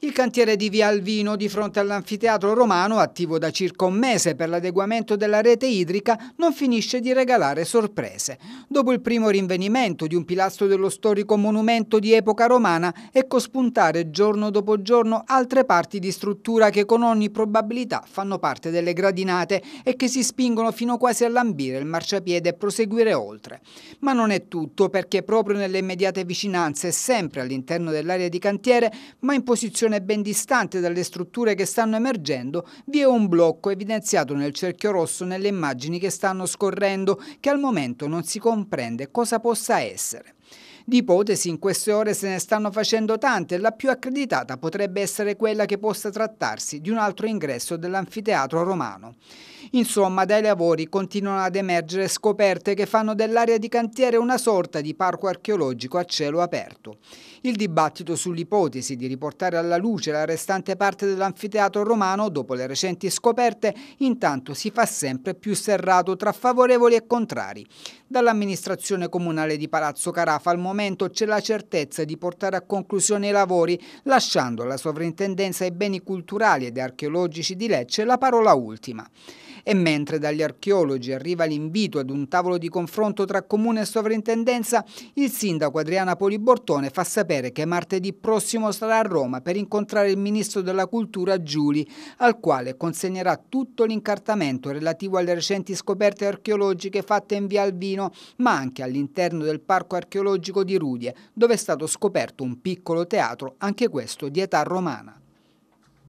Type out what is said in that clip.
Il cantiere di Via Alvino di fronte all'anfiteatro romano, attivo da circa un mese per l'adeguamento della rete idrica, non finisce di regalare sorprese. Dopo il primo rinvenimento di un pilastro dello storico monumento di epoca romana, ecco spuntare giorno dopo giorno altre parti di struttura che con ogni probabilità fanno parte delle gradinate e che si spingono fino quasi a lambire il marciapiede e proseguire oltre. Ma non è tutto perché proprio nelle immediate vicinanze, sempre all'interno dell'area di cantiere, ma in posizione è ben distante dalle strutture che stanno emergendo, vi è un blocco evidenziato nel cerchio rosso nelle immagini che stanno scorrendo, che al momento non si comprende cosa possa essere. Di ipotesi in queste ore se ne stanno facendo tante e la più accreditata potrebbe essere quella che possa trattarsi di un altro ingresso dell'anfiteatro romano. Insomma, dai lavori continuano ad emergere scoperte che fanno dell'area di cantiere una sorta di parco archeologico a cielo aperto. Il dibattito sull'ipotesi di riportare alla luce la restante parte dell'anfiteatro romano dopo le recenti scoperte intanto si fa sempre più serrato tra favorevoli e contrari. Dall'amministrazione comunale di Palazzo Carafa al momento c'è la certezza di portare a conclusione i lavori lasciando alla sovrintendenza ai beni culturali ed archeologici di Lecce la parola ultima. E mentre dagli archeologi arriva l'invito ad un tavolo di confronto tra comune e sovrintendenza, il sindaco Adriana Polibortone fa sapere che martedì prossimo sarà a Roma per incontrare il ministro della cultura Giuli, al quale consegnerà tutto l'incartamento relativo alle recenti scoperte archeologiche fatte in via Alvino, ma anche all'interno del parco archeologico di Rudie, dove è stato scoperto un piccolo teatro, anche questo di età romana.